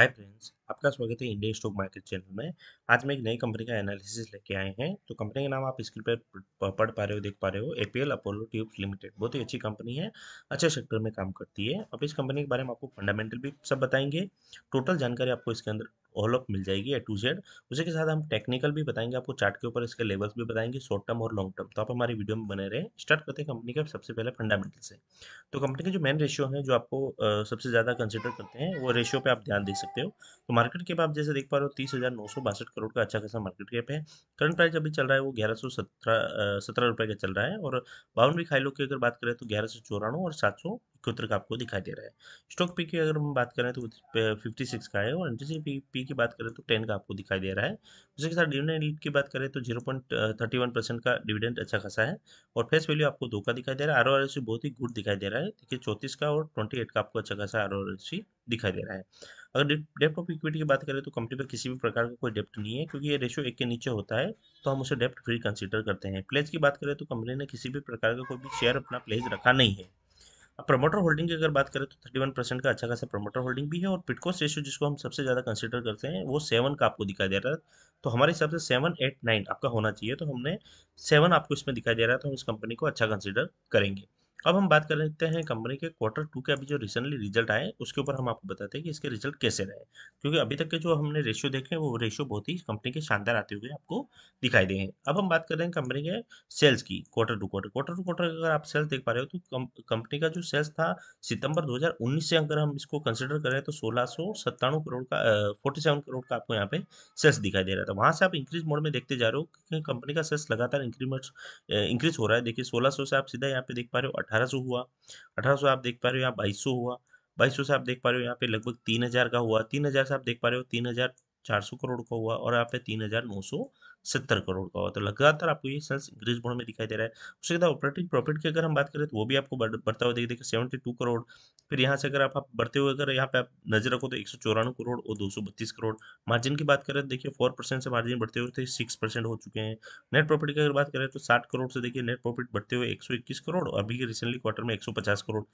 pipelines आपका स्वागत है इंडिया स्टॉक मार्केट चैनल में आज मैं एक नई कंपनी का एनालिसिस लेके आए हैं तो कंपनी का नाम आप स्क्रीन पर पढ़ पा रहे हो देख पा रहे हो एपीएल अपोलो ट्यूब्स लिमिटेड बहुत ही अच्छी कंपनी है अच्छे सेक्टर में काम करती है अब इस कंपनी के बारे में आपको फंडामेंटल भी सब बताएंगे टोटल जानकारी आपको इसके अंदर ऑल ऑफ मिल जाएगी ए टू जेड उसी के साथ हम टेक्निकल भी बताएंगे आपको चार्ट के ऊपर इसके लेवल्स भी बताएंगे शॉर्ट टर्म और लॉन्ग टर्म तो आप हमारी वीडियो में बने रहे स्टार्ट करते हैं कंपनी का सबसे पहले फंडामेंटल से तो कंपनी के जो मेन रेशियो हैं जो आपको सबसे ज़्यादा कंसिडर करते हैं वो रेशियो पे आप ध्यान दे सकते हो तो मार्केट कैप आप जैसे देख पा रहे हो तीस हज़ार नौ सौ बासठ करोड़ का अच्छा खासा मार्केट कैप है करंट प्राइस अभी चल रहा है वो ग्यारह सौ सत्रह सत्रह रुपये का चल रहा है और बाउंड्री खाई लोग की अगर बात करें तो ग्यारह सौ चौरानवे और सात सौ का आपको दिखाई दे रहा है स्टॉक पी की अगर हम बात करें तो फिफ्टी सिक्स का है और एन टी पी की बात करें तो टेन का आपको दिखाई दे रहा है उसके साथ डिविडेंड यील्ड की बात करें तो zero point thirty one percent का डिविडेंड अच्छा खासा है और फेस वैल्यू आपको दो का दिखाई दे रहा है आर ओ आर बहुत ही गुड दिखाई दे रहा है देखिए चौतीस का और ट्वेंटी एट का आपको अच्छा खासा आर ओ सी दिखाई दे रहा है अगर डेप्ट ऑफ इक्विटी की बात करें तो कंपनी पर किसी भी प्रकार का कोई डेप्ट नहीं है क्योंकि ये रेशियो एक के नीचे होता है तो हम उसे डेप्ट फ्री कंसिडर करते हैं प्लेज की बात करें तो कंपनी ने किसी भी प्रकार का कोई भी शेयर अपना प्लेज रखा नहीं है अब प्रमोटर होल्डिंग की अगर बात करें तो थर्टी वन परसेंट का अच्छा खासा प्रमोटर होल्डिंग भी है और पिटकोस रेशियो जिसको हम सबसे ज़्यादा कंसिडर करते हैं वो सेवन का आपको दिखाई दे रहा है तो हमारे हिसाब से सेवन एट नाइन आपका होना चाहिए तो हमने सेवन आपको इसमें दिखाई दे रहा है तो हम इस कंपनी को अच्छा कंसिडर करेंगे अब हम बात कर लेते हैं कंपनी के क्वार्टर टू के अभी जो रिसेंटली रिजल्ट आए उसके ऊपर हम आपको बताते हैं कि इसके रिजल्ट कैसे रहे क्योंकि अभी तक के जो हमने रेशियो देखे वो रेशियो बहुत ही कंपनी के शानदार आते हुए आपको दिखाई देंगे अब हम बात कर रहे हैं कंपनी के सेल्स की quarter to quarter quarter to quarter अगर आप सेल्स देख पा रहे हो तो कंपनी का जो सेल्स था सितंबर दो से अगर हम इसको कंसिडर करें तो सोलह करोड़ का फोर्टी करोड़ का आपको यहाँ पे सेल्स दिखाई दे रहा था वहाँ से आप इंक्रीज मोड में देखते जा रहे हो क्योंकि कंपनी का सेल्स लगातार इंक्रीमेंट इंक्रीज हो रहा है देखिए सोलह से आप सीधा यहाँ पे देख पा रहे हो अठारह हुआ अठारह आप देख पा रहे हो यहाँ बाईस हुआ बाईस से आप देख पा रहे हो यहाँ पे लगभग तीन हज़ार का हुआ तीन हज़ार से आप देख पा रहे हो तीन हज़ार चार सौ करोड़ का हुआ और यहाँ पे तीन हज़ार नौ सौ सत्तर करोड़ का हुआ तो लगातार आपको ये सेल्स इंक्रीज मोड में दिखाई दे रहा है उसके बाद ऑपरेटिंग प्रॉफिट की अगर हम बात करें तो वो भी आपको बढ़ता हुआ देखिए देखिए सेवेंटी टू करोड़ फिर यहाँ से अगर आप, आप बढ़ते हुए अगर यहाँ पे आप नजर रखो तो एक सौ चौरानवे करोड़ और दो सौ बत्तीस करोड़ मार्जिन की बात करें तो देखिए फोर परसेंट से मार्जिन बढ़ते हुए थे सिक्स परसेंट हो चुके हैं नेट प्रॉफिट की अगर बात करें तो साठ करोड़ से देखिए नेट प्रॉफिट बढ़ते हुए एक सौ इक्कीस करोड़ और अभी रिसेंटली क्वार्टर में एक सौ पचास करोड़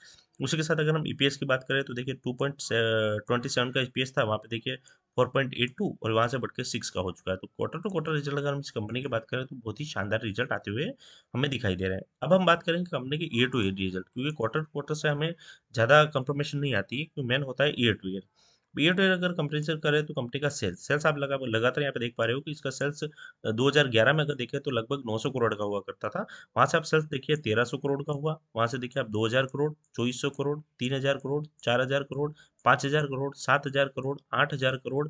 उसी के साथ अगर हम ई e की बात करें तो देखिए टू पॉइंट ट्वेंटी सेवन का ई पी एस था वहाँ पे देखिए फोर पॉइंट एट टू और वहाँ से बढ़कर सिक्स का हो चुका है तो quarter to quarter result result अगर हम इस कंपनी की बात करें तो बहुत ही शानदार रिजल्ट आते हुए हमें दिखाई दे रहे हैं अब हम बात करेंगे कंपनी के ईयर टू ईयर रिजल्ट क्योंकि क्वार्टर टू क्वार्टर से हमें ज़्यादा कंफर्मेशन नहीं आती है क्योंकि मेन होता है year to year year to year अगर कंपेरिजन करें तो कंपनी का सेल्स सेल्स आप लगा लगातार यहाँ पे देख पा रहे हो कि इसका सेल्स 2011 में अगर देखें तो लगभग 900 करोड़ का हुआ करता था वहाँ से आप सेल्स देखिए 1300 करोड़ का हुआ वहाँ से देखिए आप 2000 करोड़ 2400 करोड़ 3000 करोड़ 4000 करोड़ 5000 करोड़ 7000 करोड़ 8000 करोड़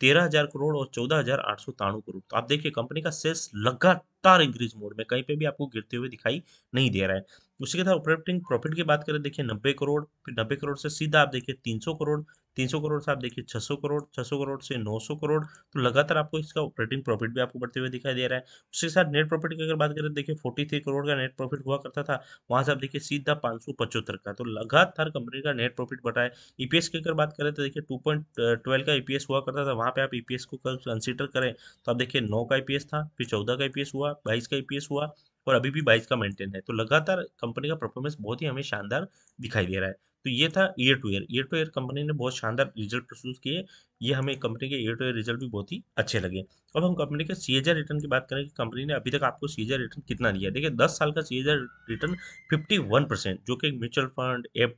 तेरह हजार करोड़ और चौदह हजार आठ सौ तानु करोड़ तो आप देखिए कंपनी का सेल्स लगातार इंक्रीज मोड में कहीं पे भी आपको गिरते हुए दिखाई नहीं दे रहा है उसी के साथ ऑपरेटिंग प्रॉफिट की बात करें देखिए नब्बे करोड़ फिर नब्बे करोड़ से सीधा आप देखिए तीन सौ करोड़ 300 करोड़ से आप देखिए 600 करोड़ 600 करोड़ से 900 करोड़ तो लगातार आपको इसका ऑपरेटिंग प्रॉफिट भी आपको बढ़ते हुए दिखाई दे रहा है उसके साथ नेट प्रॉफिट की अगर बात करें तो देखिए 43 करोड़ का नेट प्रॉफिट हुआ करता था वहां से आप देखिए सीधा पचहत्तर का तो लगातार कंपनी का नेट प्रॉफिट बढ़ा है ईपीएस e की अगर बात करें तो देखिए टू का ईपीएस e हुआ करता था वहां पर आप ईपीएस e को कंसिडर करें तो आप देखिए नौ का ईपीएस था फिर चौदह का ईपीएस हुआ बाईस का ईपीएस हुआ और अभी भी बाईस का मेंटेन है तो लगातार कंपनी का परफॉर्मेंस बहुत ही हमें शानदार दिखाई दे रहा है तो ये था year to year year to year company ने बहुत शानदार रिजल्ट प्रस्तुत किए ये हमें कंपनी के ईयर टू ईयर रिजल्ट भी बहुत ही अच्छे लगे अब हम कंपनी के सी रिटर्न की बात करें कि कंपनी ने अभी तक आपको सी रिटर्न कितना दिया देखिए दस साल का C return fifty one percent जो कि mutual fund F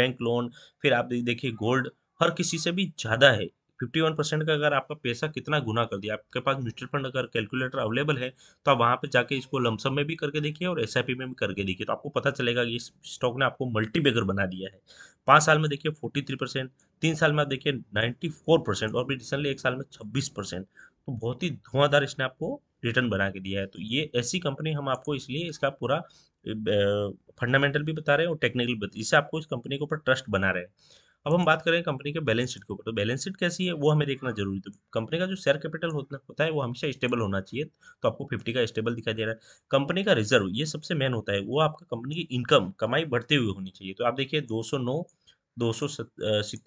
bank loan फिर आप देखिए गोल्ड हर किसी से भी ज़्यादा है फिफ्टी वन परसेंट का अगर आपका पैसा कितना गुना कर दिया आपके पास म्यूचुअल फंड अगर कैलकुलेटर अवेलेबल है तो आप वहाँ पर जाके इसको लमसम में भी करके देखिए और एस में भी करके देखिए तो आपको पता चलेगा कि इस स्टॉक ने आपको मल्टीबेगर बना दिया है पाँच साल में देखिए फोर्टी थ्री परसेंट तीन साल में आप देखिए नाइन्टी फोर परसेंट और भी रिसेंटली एक साल में छब्बीस परसेंट तो बहुत ही धुआंधार इसने आपको रिटर्न बना के दिया है तो ये ऐसी कंपनी हम आपको इसलिए इसका पूरा फंडामेंटल भी बता रहे हैं और टेक्निकल भी इससे आपको इस कंपनी के ऊपर ट्रस्ट बना रहे हैं अब हम बात करें कंपनी के बैलेंस शीट के ऊपर तो बैलेंस शीट कैसी है वो हमें देखना जरूरी तो कंपनी का जो शेयर कैपिटल होता है वो हमेशा स्टेबल होना चाहिए तो आपको फिफ्टी का स्टेबल दिखाई दे रहा है कंपनी का रिजर्व ये सबसे मेन होता है वो आपका कंपनी की इनकम कमाई बढ़ते हुए होनी चाहिए तो आप देखिए दो सौ नौ दो सौ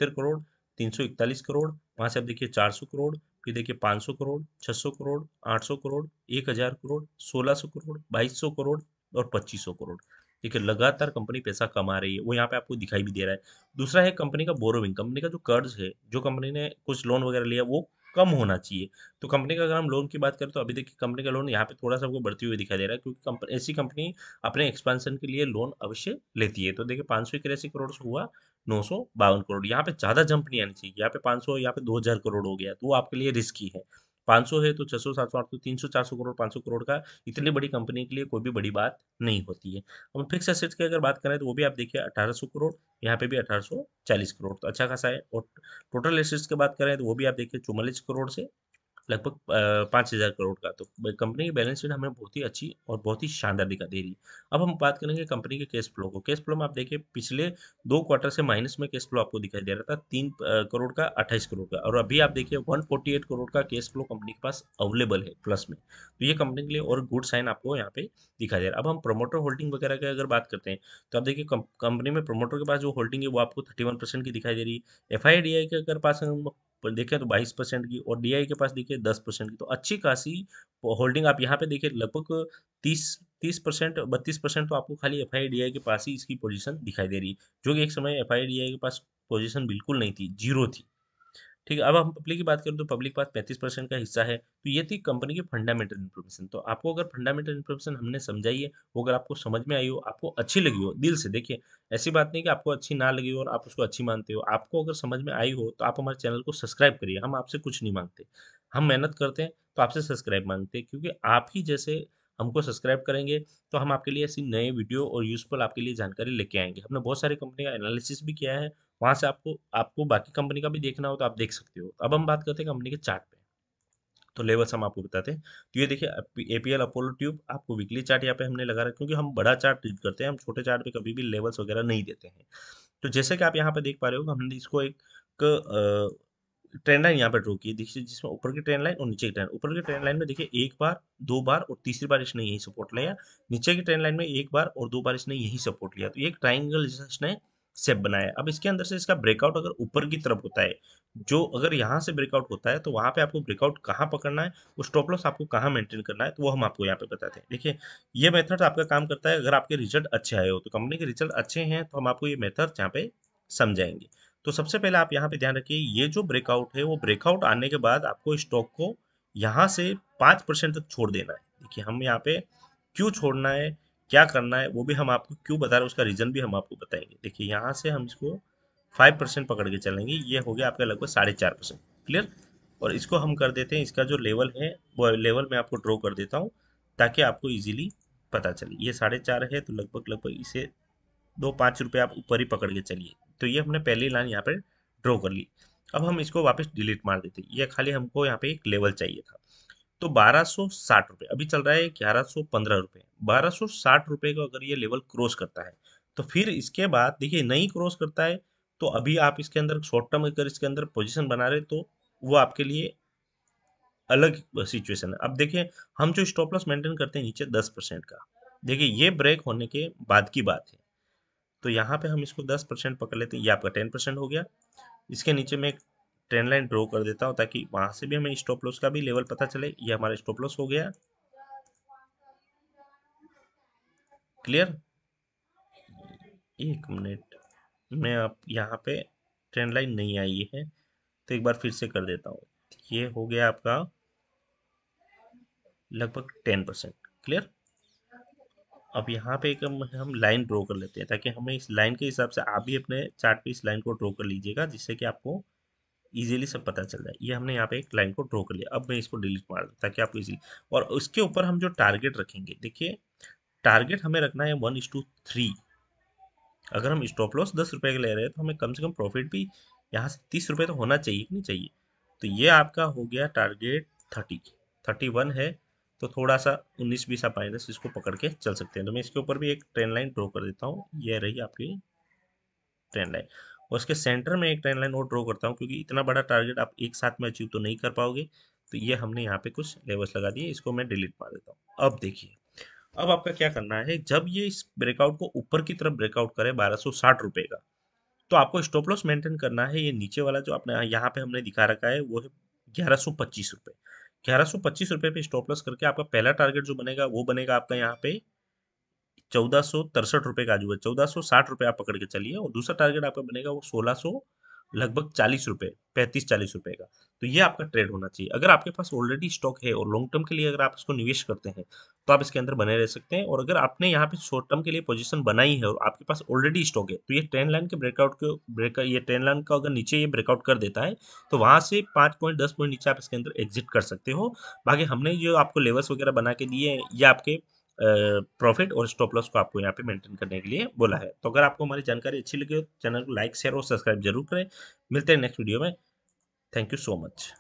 करोड़ तीन सौ इकतालीस करोड़ वहाँ से आप देखिए चार सौ करोड़ फिर देखिए पाँच सौ करोड़ छः सौ करोड़ आठ सौ करोड़ एक हज़ार करोड़ सोलह सौ करोड़ बाईस सौ करोड़ और पच्चीस सौ करोड़ देखिए लगातार कंपनी पैसा कमा रही है वो यहाँ पे आपको दिखाई भी दे रहा है दूसरा है कंपनी का बोरोविंग कंपनी का जो कर्ज है जो कंपनी ने कुछ लोन वगैरह लिया वो कम होना चाहिए तो कंपनी का अगर हम लोन की बात करें तो अभी देखिए कंपनी का लोन यहाँ पे थोड़ा सा आपको बढ़ती हुई दिखाई दे रहा है क्योंकि ऐसी कंपनी अपने एक्सपांशन के लिए लोन अवश्य लेती है तो देखिए पाँच सौ इक्यासी करोड़ से हुआ नौ सौ बावन करोड़ यहाँ पे ज़्यादा जंप नहीं आनी चाहिए यहाँ पे पाँच सौ यहाँ पे दो हज़ार करोड़ हो गया तो वो आपके लिए रिस्की है 500 है तो 600 700 800 300 400 करोड़ 500 करोड़ का इतनी बड़ी कंपनी के लिए कोई भी बड़ी बात नहीं होती है अब फिक्स एसेट्स की अगर बात करें तो वो भी आप देखिए 1800 करोड़ यहाँ पे भी 1840 करोड़ तो अच्छा खासा है और टोटल एसेट्स की बात करें तो वो भी आप देखिए चौवालीस करोड़ से लगभग पाँच हज़ार करोड़ का तो कंपनी की बैलेंस शीट हमें बहुत ही अच्छी और बहुत ही शानदार दिखा दे रही है अब हम बात करेंगे कंपनी के कैश फ्लो को कैश फ्लो में आप देखिए पिछले दो क्वार्टर से माइनस में कैश फ्लो आपको दिखाई दे रहा था तीन करोड़ का अट्ठाईस करोड़ का और अभी आप देखिए वन फोर्टी एट करोड़ का कैश फ्लो कंपनी के पास अवेलेबल है प्लस में तो ये कंपनी के लिए और गुड साइन आपको यहाँ पे दिखाई दे रहा है अब हम प्रोमोटर होल्डिंग वगैरह की अगर बात करते हैं तो आप देखिए कंपनी में प्रोमोटर के पास जो होल्डिंग है वो आपको थर्टी वन परसेंट की दिखाई दे रही है एफ आई डी आई के अगर पास हम पर देखें तो 22 परसेंट की और डीआई के पास देखिए 10 परसेंट की तो अच्छी खासी होल्डिंग आप यहाँ पे देखिए लगभग 30 30 परसेंट बत्तीस परसेंट तो आपको खाली एफ के पास ही इसकी पोजिशन दिखाई दे रही है जो कि एक समय एफ के पास पोजिशन बिल्कुल नहीं थी जीरो थी ठीक है अब हम पब्लिक की बात करें तो पब्लिक पास पैंतीस परसेंट का हिस्सा है तो ये थी कंपनी की फंडामेंटल इन्फॉर्मेशन तो आपको अगर फंडामेंटल इन्फॉर्मेशन हमने समझाई है वो अगर आपको समझ में आई हो आपको अच्छी लगी हो दिल से देखिए ऐसी बात नहीं कि आपको अच्छी ना लगी हो और आप उसको अच्छी मानते हो आपको अगर समझ में आई हो तो आप हमारे चैनल को सब्सक्राइब करिए हम आपसे कुछ नहीं मांगते हम मेहनत करते हैं तो आपसे सब्सक्राइब मांगते हैं क्योंकि आप ही जैसे हमको सब्सक्राइब करेंगे तो हम आपके लिए ऐसी नए वीडियो और यूज़फुल आपके लिए जानकारी लेके आएंगे हमने बहुत सारी कंपनी का एनालिसिस भी किया है वहाँ से आपको आपको बाकी कंपनी का भी देखना हो तो आप देख सकते हो अब हम बात करते हैं कंपनी के चार्ट पे तो लेवल्स हम आपको बताते हैं तो ये देखिए A P L Apollo tube आपको वीकली चार्ट यहाँ पे हमने लगा रखा क्योंकि हम बड़ा चार्ट रीड करते हैं हम छोटे चार्ट पे कभी भी लेवल्स वगैरह नहीं देते हैं तो जैसे कि आप यहाँ पे देख पा रहे हो हमने इसको एक ट्रेन लाइन यहाँ पर ड्रॉ की देखिए जिसमें ऊपर की ट्रेन लाइन और नीचे की ट्रेन ऊपर की ट्रेन लाइन में देखिए एक बार दो बार और तीसरी बार इसने यही सपोर्ट लिया नीचे की ट्रेन लाइन में एक बार और दो बार इसने यही सपोर्ट लिया तो ये एक ट्राइंगल जैसा इसने सेप बनाया अब इसके अंदर से इसका ब्रेकआउट अगर ऊपर की तरफ होता है जो अगर यहाँ से ब्रेकआउट होता है तो वहाँ पे आपको ब्रेकआउट कहाँ पकड़ना है और स्टॉप लॉस आपको कहाँ मेंटेन करना है तो वो हम आपको यहाँ पे बताते हैं देखिए ये मेथड आपका काम करता है अगर आपके रिजल्ट अच्छे आए हो तो कंपनी के रिजल्ट अच्छे हैं तो हम आपको ये मेथड यहाँ पे समझाएंगे तो सबसे पहले आप यहाँ पे ध्यान रखिए ये जो ब्रेकआउट है वो ब्रेकआउट आने के बाद आपको स्टॉक को यहाँ से पाँच परसेंट तक छोड़ देना है देखिए हम यहाँ पे क्यों छोड़ना है क्या करना है वो भी हम आपको क्यों बता रहे हैं उसका रीज़न भी हम आपको बताएंगे देखिए यहाँ से हम इसको फाइव परसेंट पकड़ के चलेंगे ये हो गया आपका लगभग साढ़े चार परसेंट क्लियर और इसको हम कर देते हैं इसका जो लेवल है वो लेवल मैं आपको ड्रॉ कर देता हूँ ताकि आपको ईजिली पता चले ये साढ़े चार है तो लगभग लगभग इसे दो पाँच रुपये आप ऊपर ही पकड़ के चलिए तो ये हमने पहली लाइन यहाँ पर ड्रॉ कर ली अब हम इसको वापस डिलीट मार देते ये खाली हमको यहाँ पे एक लेवल चाहिए था तो बारह सौ साठ रुपये अभी चल रहा है ग्यारह सौ पंद्रह रुपये बारह साठ रुपये का अगर ये लेवल क्रॉस करता है तो फिर इसके बाद देखिए नहीं क्रॉस करता है तो अभी आप इसके अंदर शॉर्ट टर्म अगर इसके अंदर पोजिशन बना रहे तो वो आपके लिए अलग सिचुएशन है अब देखिए हम जो स्टॉप लॉस मेंटेन करते हैं नीचे दस परसेंट का देखिए ये ब्रेक होने के बाद की बात है तो यहाँ पे हम इसको दस परसेंट पकड़ लेते हैं ये आपका टेन परसेंट हो गया इसके नीचे मैं एक ट्रेंड लाइन ड्रॉ कर देता हूँ ताकि वहाँ से भी हमें स्टॉप लॉस का भी लेवल पता चले ये हमारा स्टॉप लॉस हो गया क्लियर एक मिनट मैं आप यहाँ पे ट्रेंड लाइन नहीं आई है तो एक बार फिर से कर देता हूँ ये हो गया आपका लगभग टेन परसेंट क्लियर अब यहाँ पे एक हम लाइन ड्रॉ कर लेते हैं ताकि हमें इस लाइन के हिसाब से आप भी अपने चार्ट पे इस लाइन को ड्रॉ कर लीजिएगा जिससे कि आपको इजीली सब पता चल जाए ये हमने यहाँ पे एक लाइन को ड्रॉ कर लिया अब मैं इसको डिलीट मार दूँ ताकि आपको इजीली और उसके ऊपर हम जो टारगेट रखेंगे देखिए टारगेट हमें रखना है वन थ्री अगर हम स्टॉप लॉस दस रुपये ले रहे हैं तो हमें कम से कम प्रॉफिट भी यहाँ से तीस रुपये तो होना चाहिए कि नहीं चाहिए तो ये आपका हो गया टारगेट थर्टी थर्टी वन है तो थोड़ा सा उन्नीस बीस आप माइनस इसको पकड़ के चल सकते हैं तो मैं इसके ऊपर भी एक ट्रेन लाइन ड्रॉ कर देता हूँ यह रही आपकी ट्रेन लाइन और इसके सेंटर में एक ट्रेन लाइन और ड्रॉ करता हूँ क्योंकि इतना बड़ा टारगेट आप एक साथ में अचीव तो नहीं कर पाओगे तो ये हमने यहाँ पे कुछ लेवल्स लगा दिए इसको मैं डिलीट मार देता हूँ अब देखिए अब आपका क्या करना है जब ये इस ब्रेकआउट को ऊपर की तरफ ब्रेकआउट करे बारह सौ का तो आपको स्टॉप लॉस मेंटेन करना है ये नीचे वाला जो आपने यहाँ पे हमने दिखा रखा है वो है ग्यारह सौ पच्चीस रुपये ग्यारह सौ पच्चीस रुपये पे स्टॉप लॉस करके आपका पहला टारगेट जो बनेगा वो बनेगा आपका यहाँ पे चौदह सौ तिरसठ रुपये का आजू है चौदह सौ साठ रुपये आप पकड़ के चलिए और दूसरा टारगेट आपका बनेगा वो सोलह सौ लगभग चालीस रुपए पैंतीस चालीस रुपए का तो ये आपका ट्रेड होना चाहिए अगर आपके पास ऑलरेडी स्टॉक है और लॉन्ग टर्म के लिए अगर आप इसको निवेश करते हैं तो आप इसके अंदर बने रह सकते हैं और अगर आपने यहाँ पे शॉर्ट टर्म के लिए पोजीशन बनाई है और आपके पास ऑलरेडी स्टॉक है तो ये ट्रेन लाइन के ब्रेकआउट के ब्रेक ये ट्रेन लाइन का अगर नीचे ये ब्रेकआउट कर देता है तो वहाँ से पाँच पॉइंट दस पॉइंट नीचे आप इसके अंदर एग्जिट कर सकते हो बाकी हमने जो आपको लेवल्स वगैरह बना के दिए ये आपके प्रॉफिट और स्टॉप लॉस को आपको यहाँ पे मेंटेन करने के लिए बोला है तो अगर आपको हमारी जानकारी अच्छी लगी हो चैनल को लाइक शेयर और सब्सक्राइब जरूर करें मिलते हैं नेक्स्ट वीडियो में थैंक यू सो मच